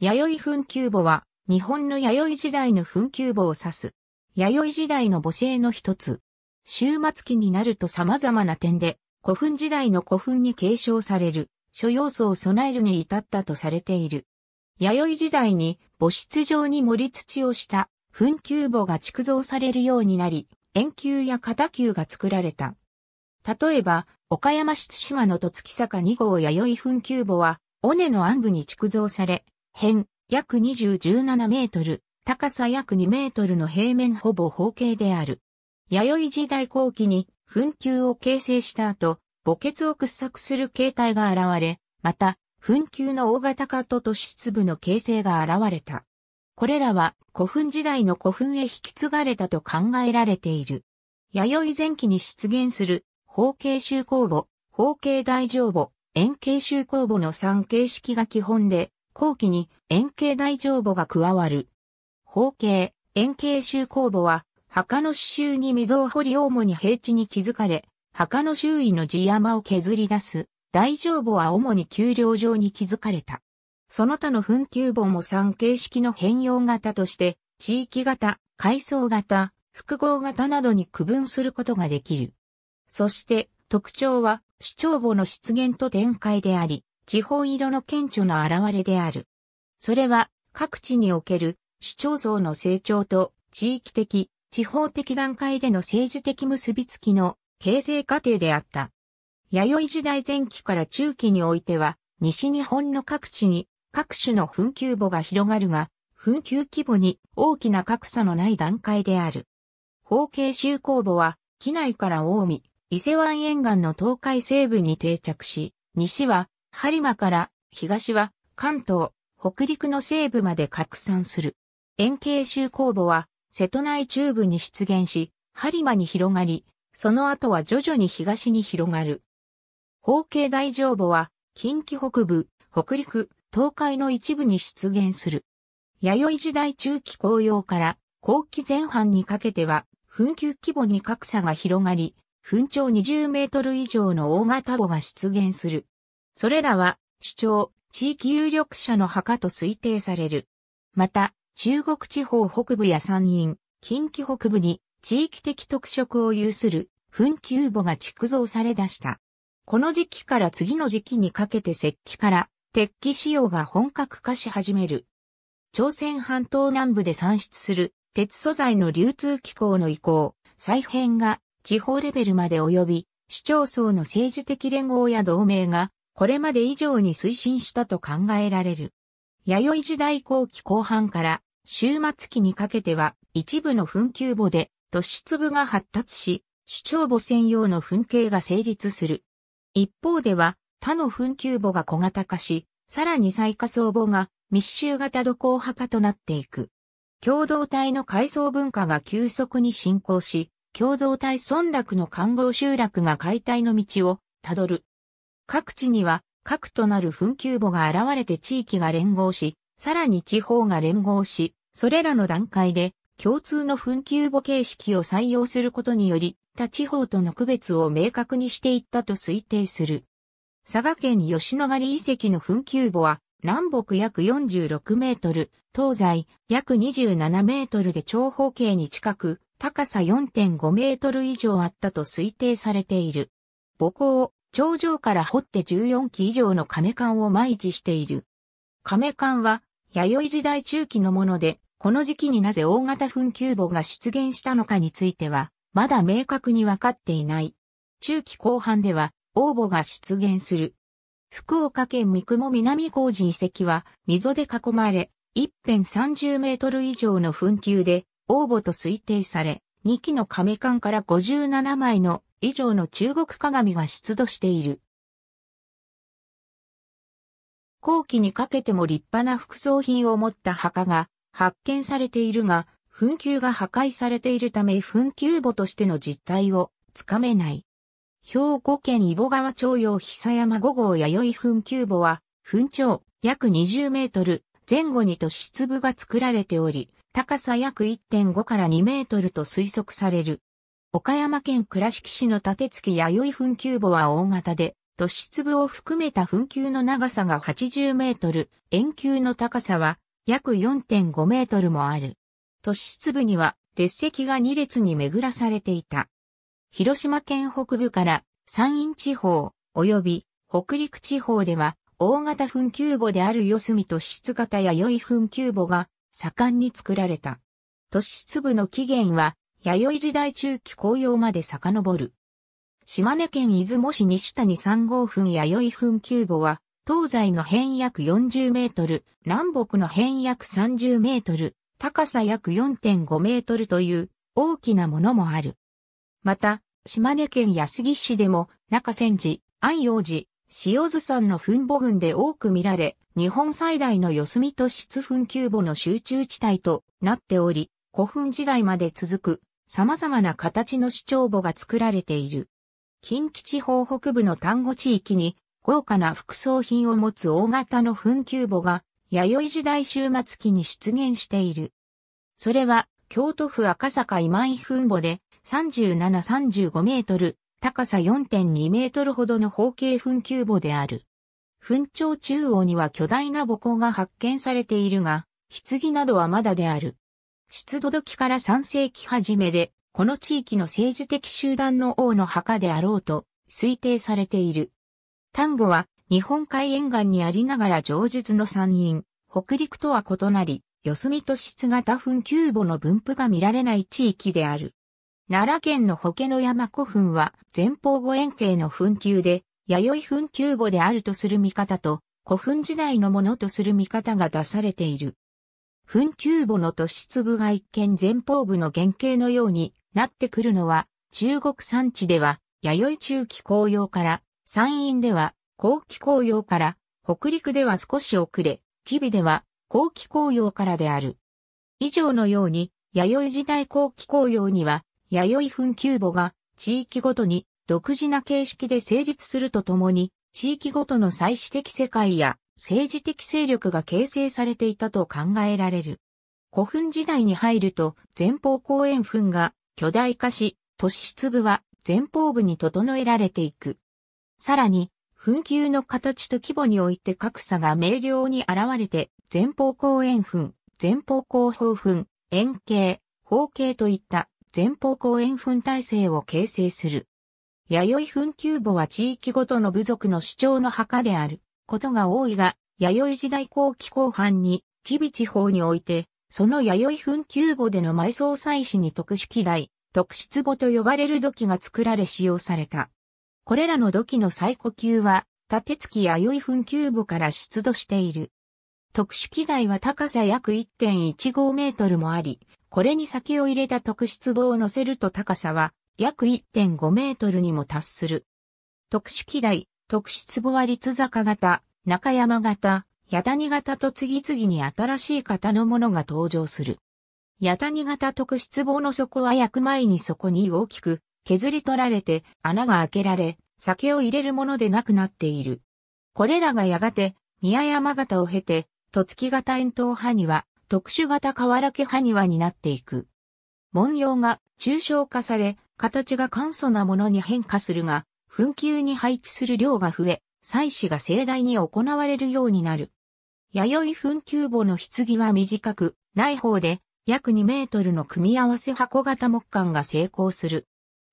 弥生墳丘墓は、日本の弥生時代の墳丘墓を指す。弥生時代の母性の一つ。終末期になると様々な点で、古墳時代の古墳に継承される、諸要素を備えるに至ったとされている。弥生時代に墓室上に盛り土をした墳丘墓が築造されるようになり、円球や片球が作られた。例えば、岡山市津島の戸月坂2号弥生墳丘墓は、尾根の暗部に築造され、辺、約20、17メートル、高さ約2メートルの平面ほぼ方形である。弥生時代後期に墳丘を形成した後、墓穴を掘削する形態が現れ、また、墳丘の大型化と都市粒の形成が現れた。これらは古墳時代の古墳へ引き継がれたと考えられている。弥生前期に出現する方形集公墓、方形大乗墓、円形集公墓の3形式が基本で、後期に円形大乗母が加わる。方形、円形州公母は、墓の刺繍に溝を掘り主に平地に築かれ、墓の周囲の地山を削り出す。大乗母は主に丘陵上に築かれた。その他の墳丘母も三形式の変容型として、地域型、階層型、複合型などに区分することができる。そして、特徴は、主張母の出現と展開であり、地方色の顕著な現れである。それは各地における主張層の成長と地域的、地方的段階での政治的結びつきの形成過程であった。弥生時代前期から中期においては、西日本の各地に各種の紛糾簿が広がるが、紛糾規模に大きな格差のない段階である。方形集公簿は、機内から大見、伊勢湾沿岸の東海西部に定着し、西は播磨から東は関東、北陸の西部まで拡散する。円形州公墓は瀬戸内中部に出現し、播磨に広がり、その後は徐々に東に広がる。方形大乗母は近畿北部、北陸、東海の一部に出現する。弥生時代中期紅葉から後期前半にかけては、紛糾規模に格差が広がり、紛長20メートル以上の大型墓が出現する。それらは、主張、地域有力者の墓と推定される。また、中国地方北部や山陰、近畿北部に地域的特色を有する墳丘墓が築造され出した。この時期から次の時期にかけて石器から鉄器使用が本格化し始める。朝鮮半島南部で産出する鉄素材の流通機構の移行、再編が地方レベルまで及び、市町村の政治的連合や同盟がこれまで以上に推進したと考えられる。弥生時代後期後半から終末期にかけては一部の墳丘墓で突出部が発達し、主張墓専用の墳形が成立する。一方では他の墳丘墓が小型化し、さらに最下層墓が密集型土工派化となっていく。共同体の階層文化が急速に進行し、共同体村落の看護集落が解体の道をたどる。各地には核となる紛糾墓が現れて地域が連合し、さらに地方が連合し、それらの段階で共通の紛糾墓形式を採用することにより、他地方との区別を明確にしていったと推定する。佐賀県吉野ヶ里遺跡の紛糾墓は、南北約46メートル、東西約27メートルで長方形に近く、高さ4.5メートル以上あったと推定されている。母校、頂上から掘って14基以上の亀缶を毎置している。亀缶は、弥生時代中期のもので、この時期になぜ大型墳丘墓が出現したのかについては、まだ明確にわかっていない。中期後半では、応募が出現する。福岡県三雲南工事遺跡は、溝で囲まれ、一辺30メートル以上の墳丘で、応募と推定され、2基の亀管から57枚の以上の中国鏡が出土している。後期にかけても立派な副葬品を持った墓が発見されているが、墳丘が破壊されているため墳丘墓としての実態をつかめない。兵庫県伊保川町用久山五号弥生墳丘墓は、墳長約20メートル前後に突出部が作られており、高さ約1.5から2メートルと推測される。岡山県倉敷市の立月弥生墳丘墓は大型で、突出部を含めた墳丘の長さが80メートル、円球の高さは約4.5メートルもある。突出部には列石が2列に巡らされていた。広島県北部から山陰地方及び北陸地方では大型墳丘墓である四隅突出型弥生墳丘墓が盛んに作られた。突出部の起源は弥生時代中期紅葉まで遡る。島根県出雲市西谷3号墳弥生墳急墓は、東西の辺約40メートル、南北の辺約30メートル、高さ約4.5メートルという大きなものもある。また、島根県安来市でも中仙寺、安陽寺、塩津山の墳墓群で多く見られ、日本最大の四隅市津墳急墓の集中地帯となっており、古墳時代まで続く様々な形の主張簿が作られている。近畿地方北部の丹後地域に豪華な副葬品を持つ大型の墳丘簿が弥生時代終末期に出現している。それは京都府赤坂今井墳墓で3735メートル、高さ4.2メートルほどの方形墳丘墓である。墳丁中央には巨大な墓坑が発見されているが、棺などはまだである。出土時から3世紀初めで、この地域の政治的集団の王の墓であろうと推定されている。丹後は日本海沿岸にありながら上述の山陰、北陸とは異なり、四隅と質型墳丘墓の分布が見られない地域である。奈良県の保家の山古墳は前方五円形の墳丘で、弥生墳丘墓であるとする見方と、古墳時代のものとする見方が出されている。墳丘墓の突出部が一見前方部の原型のようになってくるのは、中国山地では、弥生中期紅葉から、山陰では、後期紅葉から、北陸では少し遅れ、吉備では、後期紅葉からである。以上のように、弥生時代後期紅葉には、弥生墳丘墓が、地域ごとに、独自な形式で成立するとともに、地域ごとの祭祀的世界や、政治的勢力が形成されていたと考えられる。古墳時代に入ると前方後円墳が巨大化し、都市粒は前方部に整えられていく。さらに、墳丘の形と規模において格差が明瞭に現れて、前方後円墳、前方後方墳、円形、方形といった前方後円墳体制を形成する。弥生墳丘墓は地域ごとの部族の主張の墓である。ことが多いが、弥生時代後期後半に、吉備地方において、その弥生墳丘墓での埋葬祭祀に特殊器台、特質墓と呼ばれる土器が作られ使用された。これらの土器の最古級は、縦付き弥生墳丘墓から出土している。特殊器台は高さ約1.15メートルもあり、これに酒を入れた特質棒を乗せると高さは約1.5メートルにも達する。特殊器台、特質坊は立坂型、中山型、八谷型と次々に新しい型のものが登場する。八谷型特質棒の底は焼く前にそこに大きく削り取られて穴が開けられ、酒を入れるものでなくなっている。これらがやがて宮山型を経て、戸月型円筒派には特殊型河原家派にはになっていく。文様が抽象化され、形が簡素なものに変化するが、紛糾に配置する量が増え、祭祀が盛大に行われるようになる。弥生紛糾墓の棺は短く、内方で約2メートルの組み合わせ箱型木管が成功する。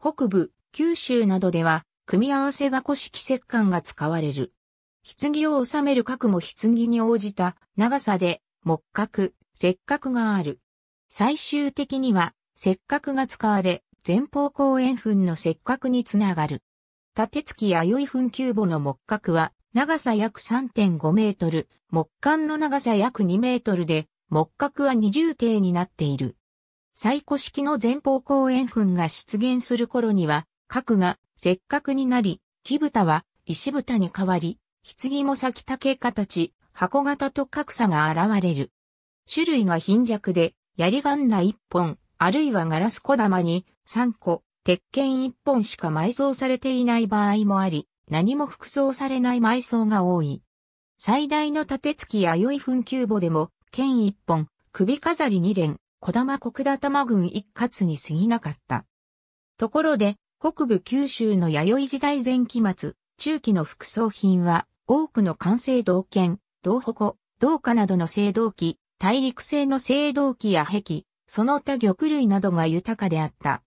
北部、九州などでは、組み合わせ箱式石管が使われる。棺を収める角も棺に応じた長さで木角、石角がある。最終的には石角が使われ、前方後円墳の石角につながる。縦付き弥生墳丘墓の木格は、長さ約3.5メートル、木管の長さ約2メートルで、木格は二重底になっている。最古式の前方後円墳が出現する頃には、核が石くになり、木蓋は石蓋に変わり、棺も先竹形、箱型と格差が現れる。種類が貧弱で、槍ガンナ1本、あるいはガラス小玉に3個、鉄拳一本しか埋葬されていない場合もあり、何も服装されない埋葬が多い。最大の立付き弥生墳丘墓でも、剣一本、首飾り二連、小玉国玉軍一括に過ぎなかった。ところで、北部九州の弥生時代前期末、中期の副葬品は、多くの完成銅剣、銅矛、銅貨などの青銅器、大陸製の青銅器や壁、その他玉類などが豊かであった。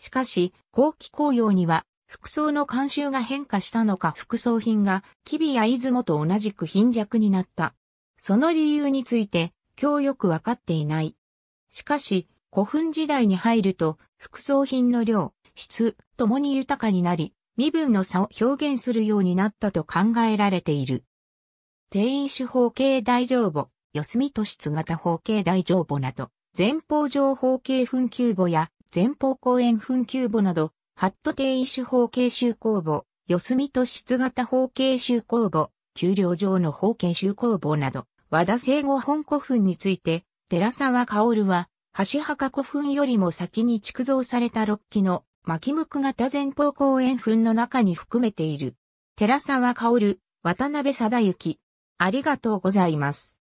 しかし、後期紅葉には、服装の慣習が変化したのか服装品が、キビや出雲と同じく貧弱になった。その理由について、今日よくわかっていない。しかし、古墳時代に入ると、服装品の量、質、ともに豊かになり、身分の差を表現するようになったと考えられている。定員主方形大丈夫、四隅都市型方形大丈夫など、前方上方形墳丘簿や前方後円墳急墓など、ハット定位種方形集工墓、四隅突出型方形集工墓、丘陵上の方形集工墓など、和田聖護本古墳について、寺沢薫は、橋墓古墳よりも先に築造された6基の巻向型前方後円墳の中に含めている。寺沢薫、渡辺貞幸。ありがとうございます。